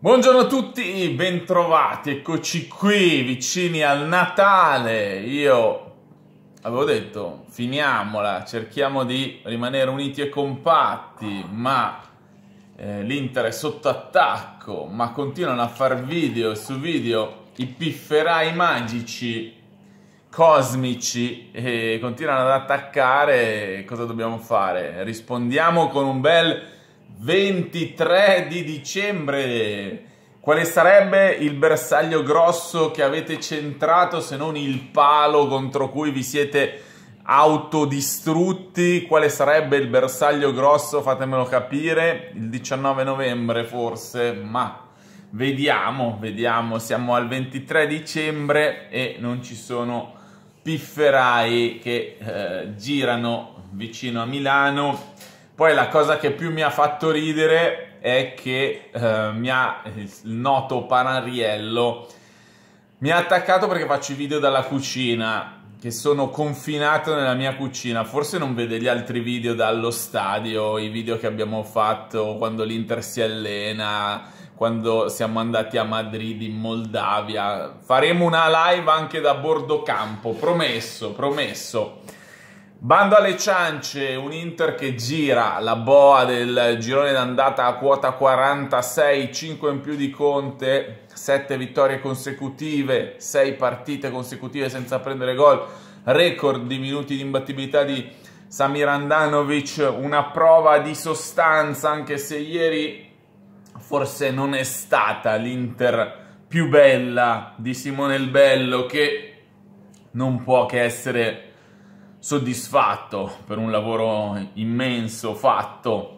Buongiorno a tutti, bentrovati, eccoci qui vicini al Natale. Io avevo detto finiamola, cerchiamo di rimanere uniti e compatti, ma eh, l'Inter è sotto attacco, ma continuano a far video su video i pifferai magici cosmici e continuano ad attaccare. Cosa dobbiamo fare? Rispondiamo con un bel 23 di dicembre. Quale sarebbe il bersaglio grosso che avete centrato se non il palo contro cui vi siete autodistrutti? Quale sarebbe il bersaglio grosso? Fatemelo capire. Il 19 novembre forse, ma vediamo, vediamo. Siamo al 23 dicembre e non ci sono pifferai che eh, girano vicino a Milano poi la cosa che più mi ha fatto ridere è che eh, mia, il noto panariello mi ha attaccato perché faccio i video dalla cucina, che sono confinato nella mia cucina. Forse non vede gli altri video dallo stadio, i video che abbiamo fatto quando l'Inter si allena, quando siamo andati a Madrid in Moldavia. Faremo una live anche da bordo campo, promesso, promesso. Bando alle ciance, un Inter che gira la boa del girone d'andata a quota 46, 5 in più di Conte, 7 vittorie consecutive, 6 partite consecutive senza prendere gol, record di minuti di imbattibilità di Samir Andanovic, una prova di sostanza anche se ieri forse non è stata l'Inter più bella di Simone il Bello che non può che essere soddisfatto per un lavoro immenso fatto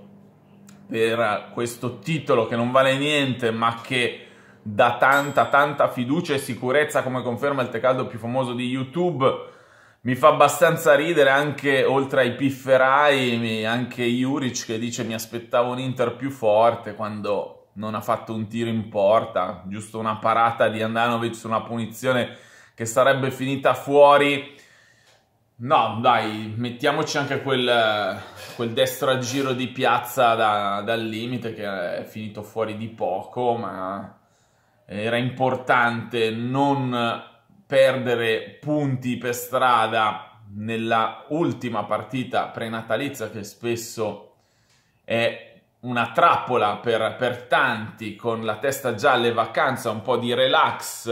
per questo titolo che non vale niente ma che dà tanta tanta fiducia e sicurezza come conferma il tecaldo più famoso di YouTube mi fa abbastanza ridere anche oltre ai pifferai anche Juric che dice mi aspettavo un Inter più forte quando non ha fatto un tiro in porta giusto una parata di Andanovic su una punizione che sarebbe finita fuori No, dai, mettiamoci anche quel, quel destro a giro di piazza da, dal limite che è finito fuori di poco, ma era importante non perdere punti per strada nella ultima partita prenatalizia che spesso è una trappola per, per tanti con la testa già alle vacanze, un po' di relax.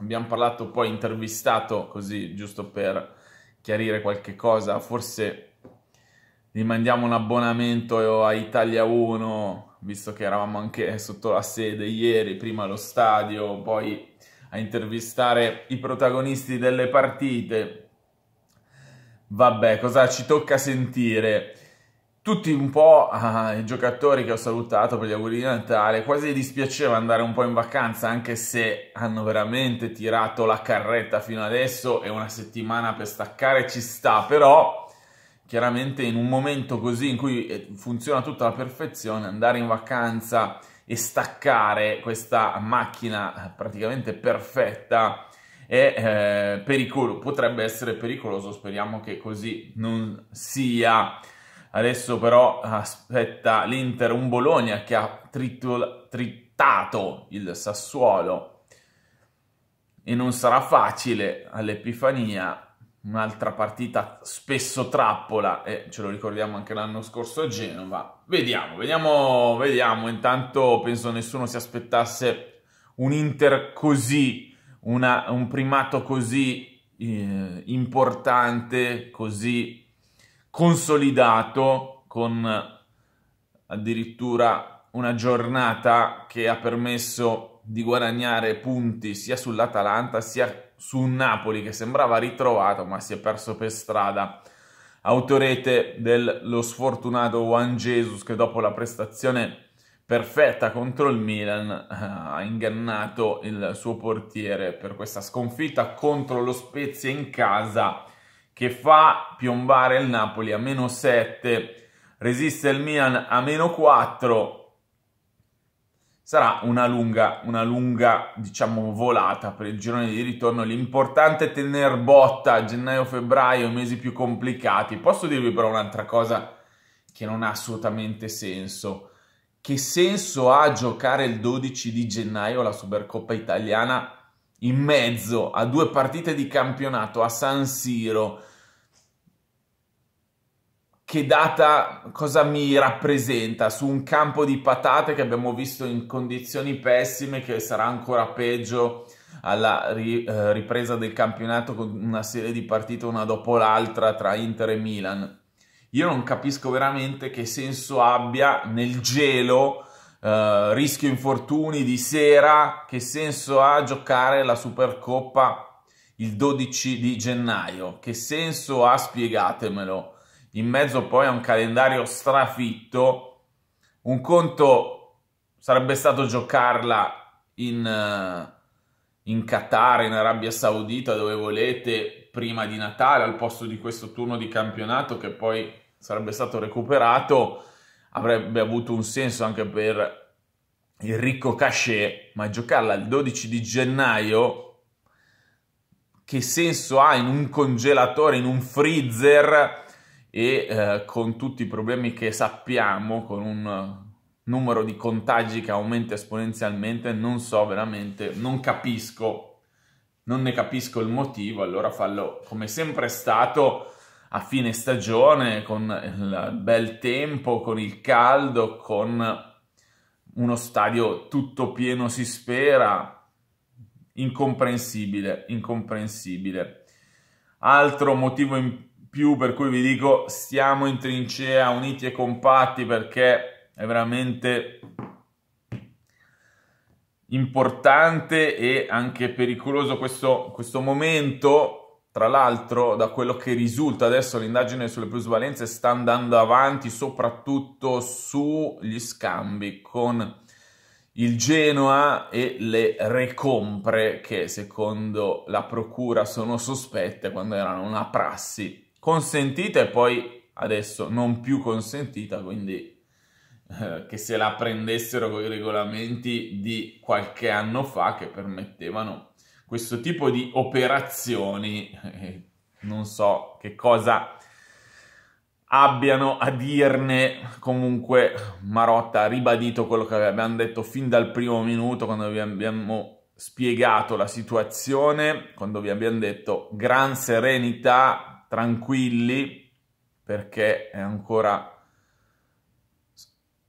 Abbiamo parlato poi intervistato così giusto per chiarire qualche cosa, forse mandiamo un abbonamento a Italia 1, visto che eravamo anche sotto la sede ieri, prima allo stadio, poi a intervistare i protagonisti delle partite. Vabbè, cosa ci tocca sentire? tutti un po' ah, i giocatori che ho salutato per gli auguri di Natale, quasi dispiaceva andare un po' in vacanza, anche se hanno veramente tirato la carretta fino adesso e una settimana per staccare ci sta, però chiaramente in un momento così in cui eh, funziona tutta la perfezione, andare in vacanza e staccare questa macchina eh, praticamente perfetta è eh, pericoloso, potrebbe essere pericoloso, speriamo che così non sia. Adesso però aspetta l'Inter, un Bologna che ha tritol- trittato il Sassuolo e non sarà facile all'Epifania. Un'altra partita spesso trappola, e ce lo ricordiamo anche l'anno scorso a Genova. Vediamo, vediamo, vediamo. Intanto penso nessuno si aspettasse un Inter così, una, un primato così eh, importante, così consolidato con addirittura una giornata che ha permesso di guadagnare punti sia sull'Atalanta sia su un Napoli che sembrava ritrovato ma si è perso per strada. Autorete dello sfortunato Juan Jesus che dopo la prestazione perfetta contro il Milan eh, ha ingannato il suo portiere per questa sconfitta contro lo Spezia in casa che fa piombare il Napoli a meno 7, resiste il Milan a meno 4. Sarà una lunga, una lunga, diciamo, volata per il girone di ritorno. L'importante è tener botta a gennaio-febbraio, i mesi più complicati. Posso dirvi però un'altra cosa che non ha assolutamente senso. Che senso ha giocare il 12 di gennaio la Supercoppa italiana in mezzo a due partite di campionato a San Siro? che data cosa mi rappresenta su un campo di patate che abbiamo visto in condizioni pessime che sarà ancora peggio alla ri, eh, ripresa del campionato con una serie di partite una dopo l'altra tra Inter e Milan. Io non capisco veramente che senso abbia nel gelo eh, rischio infortuni di sera, che senso ha giocare la Supercoppa il 12 di gennaio, che senso ha spiegatemelo in mezzo poi a un calendario strafitto. Un conto sarebbe stato giocarla in, eh, in Qatar, in Arabia Saudita, dove volete, prima di Natale, al posto di questo turno di campionato che poi sarebbe stato recuperato, avrebbe avuto un senso anche per il ricco cachet, ma giocarla il 12 di gennaio che senso ha in un congelatore, in un freezer e eh, con tutti i problemi che sappiamo, con un eh, numero di contagi che aumenta esponenzialmente, non so veramente, non capisco, non ne capisco il motivo, allora fallo come sempre è stato a fine stagione, con il bel tempo, con il caldo, con uno stadio tutto pieno si spera, incomprensibile, incomprensibile. Altro motivo importante più per cui vi dico stiamo in trincea uniti e compatti perché è veramente importante e anche pericoloso questo, questo momento. Tra l'altro, da quello che risulta adesso, l'indagine sulle plusvalenze sta andando avanti soprattutto sugli scambi con il Genoa e le recompre che secondo la procura sono sospette quando erano una prassi consentita e poi adesso non più consentita, quindi eh, che se la prendessero con i regolamenti di qualche anno fa che permettevano questo tipo di operazioni, eh, non so che cosa abbiano a dirne comunque Marotta ha ribadito quello che abbiamo detto fin dal primo minuto quando vi abbiamo spiegato la situazione, quando vi abbiamo detto gran serenità, tranquilli perché è ancora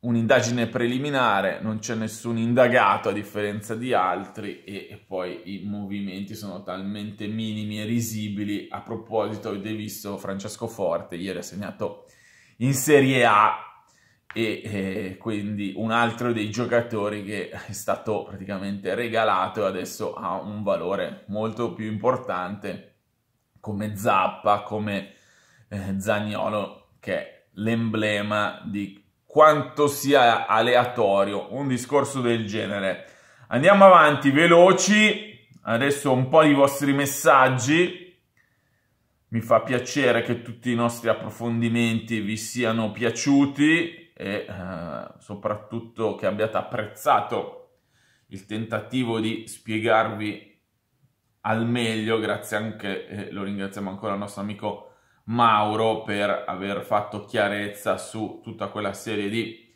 un'indagine preliminare, non c'è nessun indagato a differenza di altri e, poi i movimenti sono talmente minimi e risibili. A proposito, avete visto Francesco Forte, ieri ha segnato in Serie A e, e quindi un altro dei giocatori che è stato praticamente regalato e adesso ha un valore molto più importante come Zappa, come eh, Zagnolo, che è l'emblema di quanto sia aleatorio un discorso del genere. Andiamo avanti, veloci, adesso un po' di vostri messaggi. Mi fa piacere che tutti i nostri approfondimenti vi siano piaciuti e eh, soprattutto che abbiate apprezzato il tentativo di spiegarvi al meglio, grazie anche, eh, lo ringraziamo ancora al nostro amico Mauro per aver fatto chiarezza su tutta quella serie di,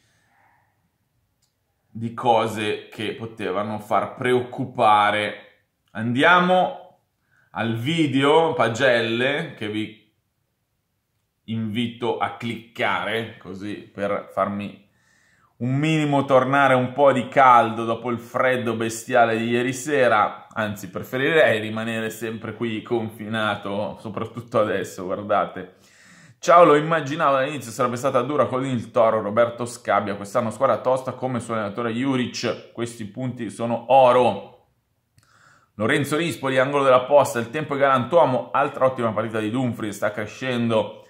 di cose che potevano far preoccupare. Andiamo al video pagelle che vi invito a cliccare così per farmi un minimo tornare un po' di caldo dopo il freddo bestiale di ieri sera, anzi preferirei rimanere sempre qui confinato, soprattutto adesso, guardate. Ciao, lo immaginavo all'inizio sarebbe stata dura con il Toro Roberto Scabbia, quest'anno squadra tosta come suo allenatore Juric, questi punti sono oro. Lorenzo Rispoli, angolo della posta, il tempo è galantuomo, altra ottima partita di Dumfries, sta crescendo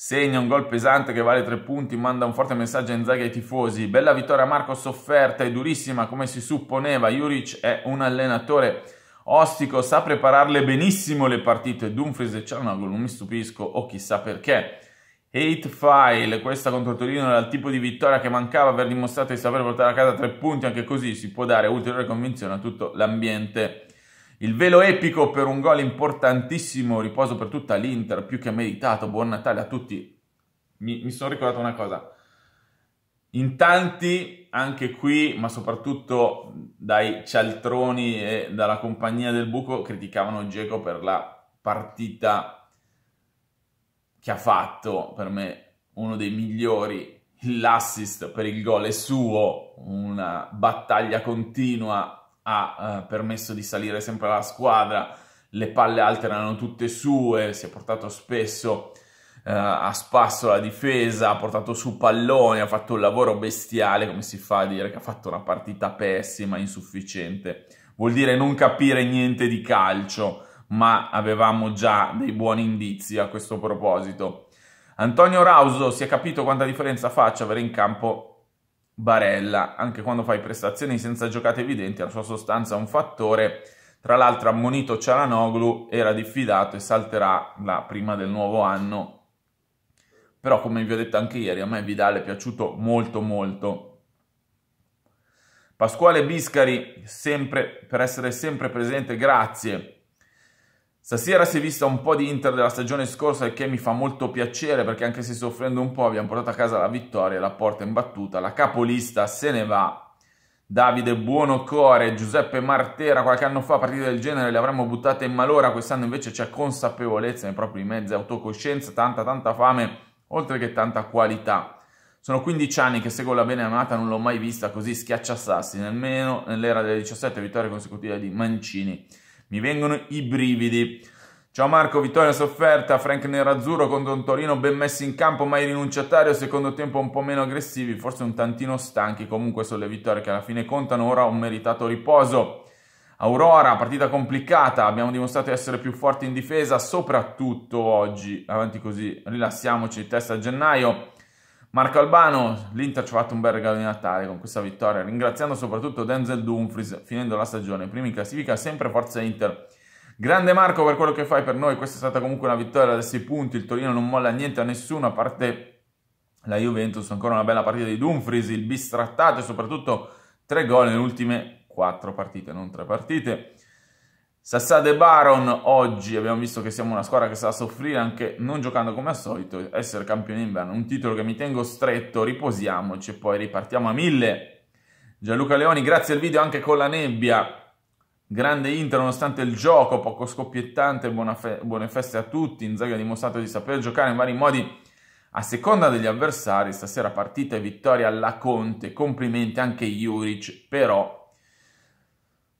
segna un gol pesante che vale tre punti, manda un forte messaggio a Inzaghi ai tifosi, bella vittoria Marco, sofferta e durissima come si supponeva, Juric è un allenatore ostico, sa prepararle benissimo le partite, Dumfries e Cianoglu non mi stupisco o chissà perché. Hate file, questa contro Torino era il tipo di vittoria che mancava aver dimostrato di saper portare a casa tre punti, anche così si può dare ulteriore convinzione a tutto l'ambiente il velo epico per un gol importantissimo, riposo per tutta l'Inter, più che meritato, buon Natale a tutti. Mi, mi sono ricordato una cosa. In tanti, anche qui, ma soprattutto dai cialtroni e dalla compagnia del buco, criticavano Geco per la partita che ha fatto, per me, uno dei migliori. L'assist per il gol è suo, una battaglia continua ha eh, permesso di salire sempre la squadra, le palle alte erano tutte sue, si è portato spesso eh, a spasso la difesa, ha portato su palloni, ha fatto un lavoro bestiale, come si fa a dire che ha fatto una partita pessima, insufficiente. Vuol dire non capire niente di calcio, ma avevamo già dei buoni indizi a questo proposito. Antonio Rauso si è capito quanta differenza faccia avere in campo Barella. Anche quando fai prestazioni senza giocate evidenti, la sua sostanza è un fattore. Tra l'altro, ammonito Cialanoglu era diffidato e salterà la prima del nuovo anno. Però, come vi ho detto anche ieri, a me Vidal è piaciuto molto molto. Pasquale Biscari, sempre, per essere sempre presente, grazie. Stasera si è vista un po' di Inter della stagione scorsa, il che mi fa molto piacere perché anche se soffrendo un po' abbiamo portato a casa la vittoria, la porta in battuta, la capolista se ne va. Davide Buonocore, Giuseppe Martera, qualche anno fa partite del genere le avremmo buttate in malora, quest'anno invece c'è consapevolezza nei propri mezzi, autocoscienza, tanta tanta fame, oltre che tanta qualità. Sono 15 anni che seguo la bene amata, non l'ho mai vista così schiacciasassi, nemmeno nell'era delle 17 vittorie consecutive di Mancini. Mi vengono i brividi. Ciao Marco, vittoria sofferta, Frank Nerazzurro contro un Torino ben messi in campo, mai rinunciatario, secondo tempo un po' meno aggressivi, forse un tantino stanchi, comunque sulle vittorie che alla fine contano, ora un meritato riposo. Aurora, partita complicata, abbiamo dimostrato di essere più forti in difesa, soprattutto oggi, avanti così, rilassiamoci, testa a gennaio. Marco Albano, l'Inter ci ha fatto un bel regalo di Natale con questa vittoria, ringraziando soprattutto Denzel Dumfries, finendo la stagione, primi in classifica, sempre forza Inter. Grande Marco per quello che fai per noi, questa è stata comunque una vittoria da 6 punti, il Torino non molla niente a nessuno, a parte la Juventus, ancora una bella partita di Dumfries, il bistrattato e soprattutto tre gol nelle ultime 4 partite, non 3 partite. Sassade Baron oggi abbiamo visto che siamo una squadra che sa soffrire anche non giocando come al solito, essere campione inverno, un titolo che mi tengo stretto, riposiamoci e poi ripartiamo a mille. Gianluca Leoni, grazie al video anche con la nebbia, grande Inter nonostante il gioco, poco scoppiettante, fe buone feste a tutti, Inzaghi ha dimostrato di saper giocare in vari modi a seconda degli avversari, stasera partita e vittoria alla Conte, complimenti anche Juric, però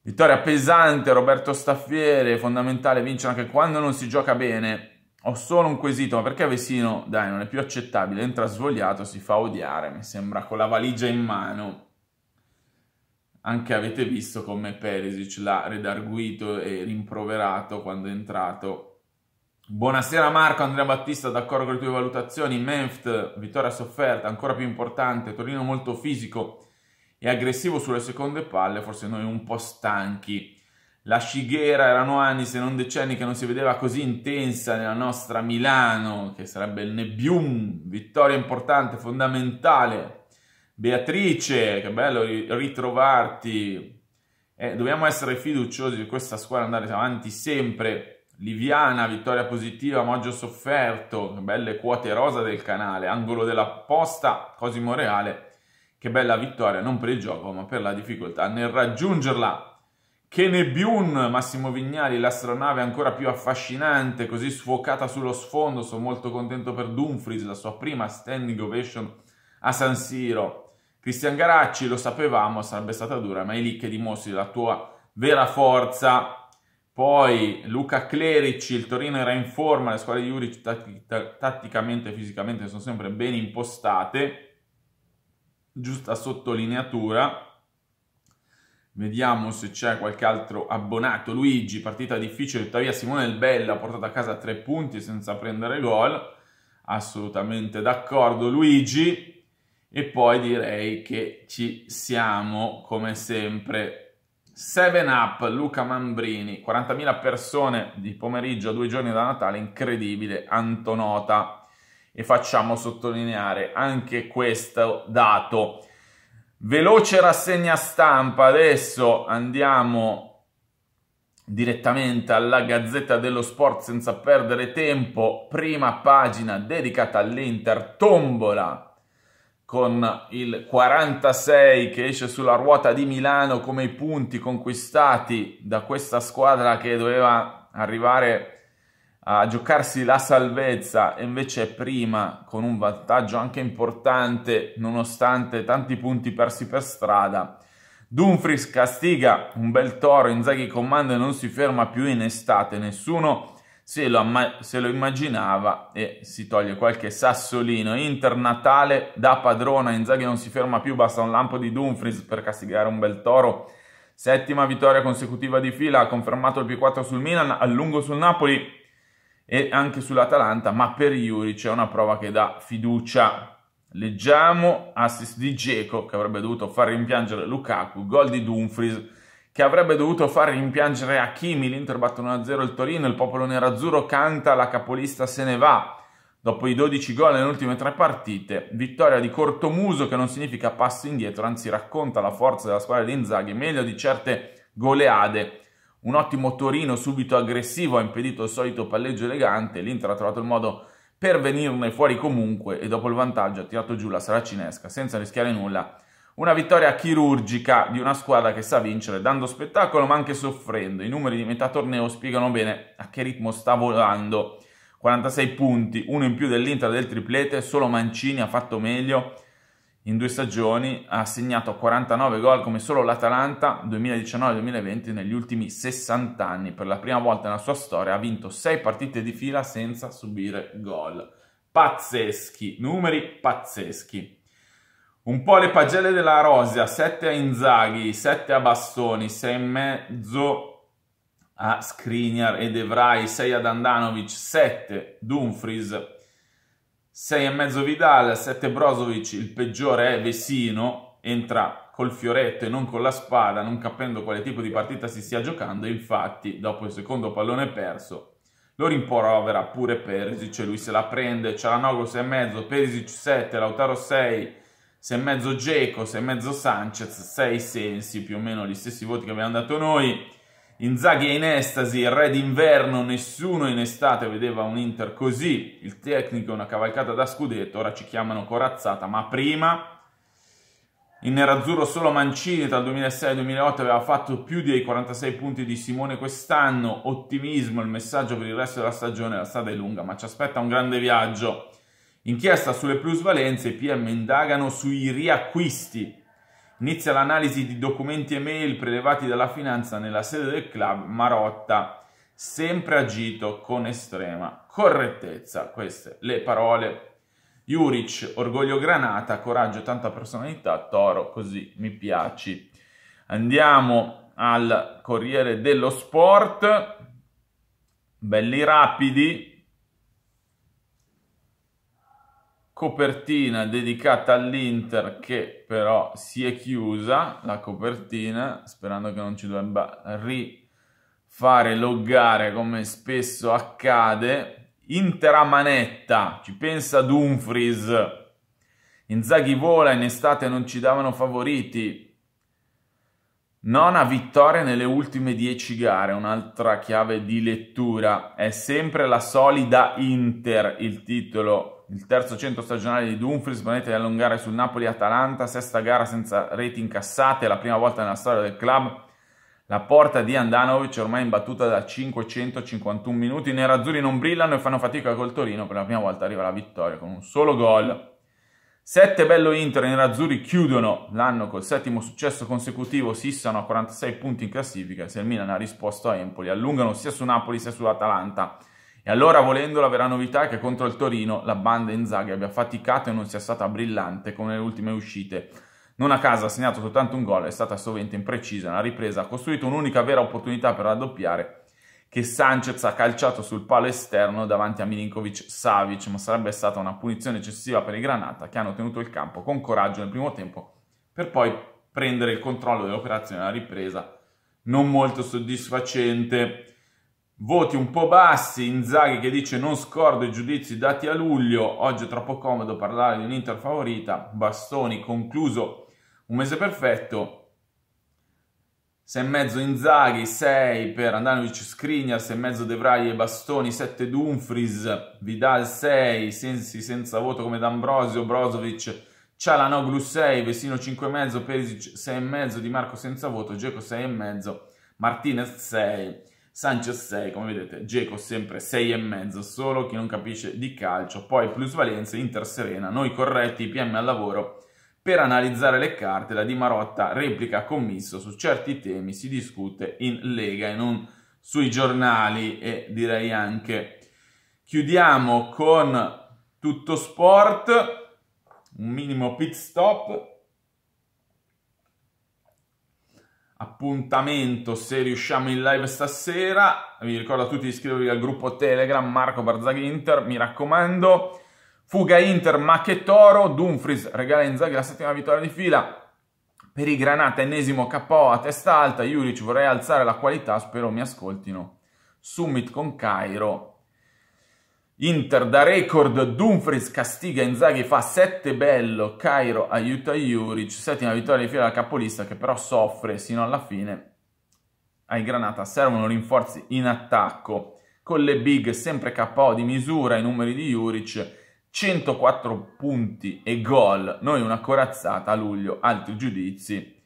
Vittoria pesante, Roberto Staffiere, fondamentale vincere anche quando non si gioca bene. Ho solo un quesito, ma perché Vesino, dai, non è più accettabile, entra svogliato, si fa odiare, mi sembra con la valigia in mano. Anche avete visto come Perisic l'ha redarguito e rimproverato quando è entrato. Buonasera Marco, Andrea Battista, d'accordo con le tue valutazioni. Menft, vittoria sofferta, ancora più importante, Torino molto fisico e aggressivo sulle seconde palle, forse noi un po' stanchi. La Shigera erano anni, se non decenni, che non si vedeva così intensa nella nostra Milano, che sarebbe il Nebbium, vittoria importante, fondamentale. Beatrice, che bello ritrovarti. Eh, dobbiamo essere fiduciosi di questa squadra, andare avanti sempre. Liviana, vittoria positiva, Moggio sofferto, belle quote rosa del canale, angolo della posta, Cosimo Reale che bella vittoria, non per il gioco, ma per la difficoltà nel raggiungerla. Che nebbiun, Massimo Vignali, l'astronave ancora più affascinante, così sfocata sullo sfondo. Sono molto contento per Dumfries, la sua prima standing ovation a San Siro. Cristian Garacci, lo sapevamo, sarebbe stata dura, ma è lì che dimostri la tua vera forza. Poi Luca Clerici, il Torino era in forma, le squadre di Uric tatticamente e fisicamente sono sempre ben impostate giusta sottolineatura. Vediamo se c'è qualche altro abbonato. Luigi, partita difficile, tuttavia Simone il Bella ha portato a casa tre punti senza prendere gol. Assolutamente d'accordo Luigi. E poi direi che ci siamo, come sempre. 7 Up, Luca Mambrini, 40.000 persone di pomeriggio a due giorni da Natale, incredibile, Antonota e facciamo sottolineare anche questo dato. Veloce rassegna stampa, adesso andiamo direttamente alla Gazzetta dello Sport senza perdere tempo, prima pagina dedicata all'Inter, tombola con il 46 che esce sulla ruota di Milano come i punti conquistati da questa squadra che doveva arrivare a giocarsi la salvezza e invece prima con un vantaggio anche importante nonostante tanti punti persi per strada. Dumfries castiga un bel toro, Inzaghi comanda e non si ferma più in estate, nessuno se lo, se lo immaginava e si toglie qualche sassolino. Inter Natale da padrona, Inzaghi non si ferma più, basta un lampo di Dumfries per castigare un bel toro. Settima vittoria consecutiva di fila, ha confermato il P4 sul Milan, a lungo sul Napoli, e anche sull'Atalanta, ma per Iuri c'è una prova che dà fiducia. Leggiamo assist di Geco che avrebbe dovuto far rimpiangere Lukaku, gol di Dumfries che avrebbe dovuto far rimpiangere Hakimi, l'Inter batte 1-0 il Torino, il popolo nerazzurro canta, la capolista se ne va. Dopo i 12 gol nelle ultime tre partite, vittoria di Cortomuso che non significa passo indietro, anzi racconta la forza della squadra di Inzaghi, meglio di certe goleade un ottimo Torino subito aggressivo ha impedito il solito palleggio elegante, l'Inter ha trovato il modo per venirne fuori comunque e dopo il vantaggio ha tirato giù la saracinesca senza rischiare nulla. Una vittoria chirurgica di una squadra che sa vincere dando spettacolo ma anche soffrendo. I numeri di metà torneo spiegano bene a che ritmo sta volando. 46 punti, uno in più dell'Inter del triplete, solo Mancini ha fatto meglio in due stagioni, ha segnato 49 gol come solo l'Atalanta 2019-2020 negli ultimi 60 anni. Per la prima volta nella sua storia ha vinto 6 partite di fila senza subire gol. Pazzeschi, numeri pazzeschi. Un po' le pagelle della Rosia, 7 a Inzaghi, 7 a Bastoni, 6,5 a Skriniar e De 6 ad Andanovic, 7 Dumfries, e mezzo Vidal, 7 Brozovic, il peggiore è Vesino, entra col fioretto e non con la spada, non capendo quale tipo di partita si stia giocando, e infatti dopo il secondo pallone perso lo rimprovera pure Perisic, lui se la prende, Cialanoglu mezzo, Perisic 7, Lautaro 6, 6,5 Geco, mezzo Sanchez, 6 Sensi, più o meno gli stessi voti che abbiamo dato noi, Inzaghi è in estasi, il re d'inverno, nessuno in estate vedeva un Inter così, il tecnico è una cavalcata da scudetto, ora ci chiamano corazzata, ma prima in nerazzurro solo Mancini tra il 2006 e il 2008 aveva fatto più dei 46 punti di Simone quest'anno, ottimismo, il messaggio per il resto della stagione, la strada è lunga, ma ci aspetta un grande viaggio. Inchiesta sulle plusvalenze, i PM indagano sui riacquisti Inizia l'analisi di documenti e mail prelevati dalla finanza nella sede del club Marotta, sempre agito con estrema correttezza. Queste le parole. Juric, orgoglio granata, coraggio, tanta personalità, toro, così mi piaci. Andiamo al Corriere dello Sport, belli rapidi, copertina dedicata all'Inter che però si è chiusa la copertina sperando che non ci debba rifare loggare come spesso accade Inter a manetta ci pensa Dumfries Inzaghi vola in estate non ci davano favoriti non ha vittoria nelle ultime 10 gare un'altra chiave di lettura è sempre la solida Inter il titolo il terzo centro stagionale di Dumfries, permette di allungare sul Napoli-Atalanta, sesta gara senza reti incassate, la prima volta nella storia del club. La porta di Andanovic è ormai imbattuta da 551 minuti, i nerazzurri non brillano e fanno fatica col Torino, per la prima volta arriva la vittoria con un solo gol. Sette bello Inter, i nerazzurri chiudono l'anno col settimo successo consecutivo, sissano a 46 punti in classifica, se il Milan ha risposto a Empoli, allungano sia su Napoli sia sull'Atalanta. E allora, volendo, la vera novità è che contro il Torino la banda Inzaghi abbia faticato e non sia stata brillante come nelle ultime uscite. Non a caso ha segnato soltanto un gol, è stata sovente imprecisa nella ripresa, ha costruito un'unica vera opportunità per raddoppiare che Sanchez ha calciato sul palo esterno davanti a Milinkovic Savic, ma sarebbe stata una punizione eccessiva per i Granata che hanno tenuto il campo con coraggio nel primo tempo per poi prendere il controllo dell'operazione alla ripresa. Non molto soddisfacente Voti un po' bassi, Inzaghi che dice non scordo i giudizi dati a luglio, oggi è troppo comodo parlare di un'Inter favorita, Bastoni concluso un mese perfetto, e mezzo Inzaghi, 6 per Andanovic Scrigna, Skriniar, e mezzo Vrij e Bastoni, 7 Dumfries, Vidal 6, Sensi senza voto come D'Ambrosio, Brozovic, Cialanoglu 6, Vesino 5,5, e mezzo, Di Marco senza voto, Geco mezzo, Martinez 6. Sanchez 6, come vedete, Geco sempre 6,5, solo chi non capisce di calcio, poi plusvalenze, Inter Serena, noi corretti, PM al lavoro, per analizzare le carte, la Di Marotta replica commisso su certi temi, si discute in Lega e non sui giornali e direi anche chiudiamo con tutto sport, un minimo pit stop appuntamento se riusciamo in live stasera. Vi ricordo a tutti di iscrivervi al gruppo Telegram Marco Barzaghi Inter, mi raccomando. Fuga Inter, ma che toro, Dumfries regala Inzaghi la settima vittoria di fila. Per i Granata, ennesimo KO a testa alta, Juric vorrei alzare la qualità, spero mi ascoltino. Summit con Cairo, Inter da record, Dumfries castiga Inzaghi, fa 7 bello, Cairo aiuta Juric, settima vittoria di fila della capolista che però soffre sino alla fine. Ai Granata servono rinforzi in attacco, con le big sempre KO di misura i numeri di Juric, 104 punti e gol, noi una corazzata a luglio, altri giudizi.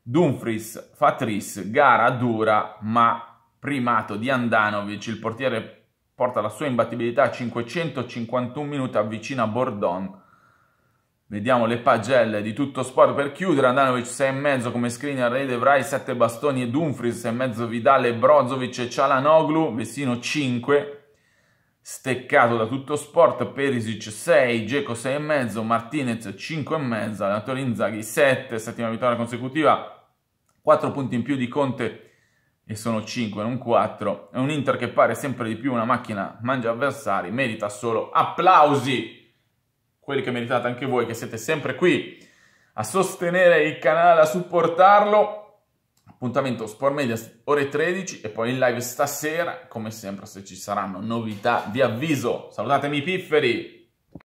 Dumfries fa tris, gara dura ma primato di Andanovic, il portiere porta la sua imbattibilità a 551 minuti, avvicina Bordon. Vediamo le pagelle di tutto sport per chiudere. Andanovic 6,5 come screener, Ray De 7 bastoni e Dumfries 6,5 Vidale, Brozovic e Cialanoglu, Vessino 5. Steccato da tutto sport, Perisic 6, Geco 6,5, Martinez 5,5, allenatore Inzaghi 7, settima vittoria consecutiva, 4 punti in più di Conte e sono 5, non 4. È un Inter che pare sempre di più una macchina mangia avversari, merita solo applausi. Quelli che meritate anche voi che siete sempre qui a sostenere il canale, a supportarlo. Appuntamento Sport Media ore 13 e poi in live stasera, come sempre se ci saranno novità vi avviso. Salutatemi pifferi.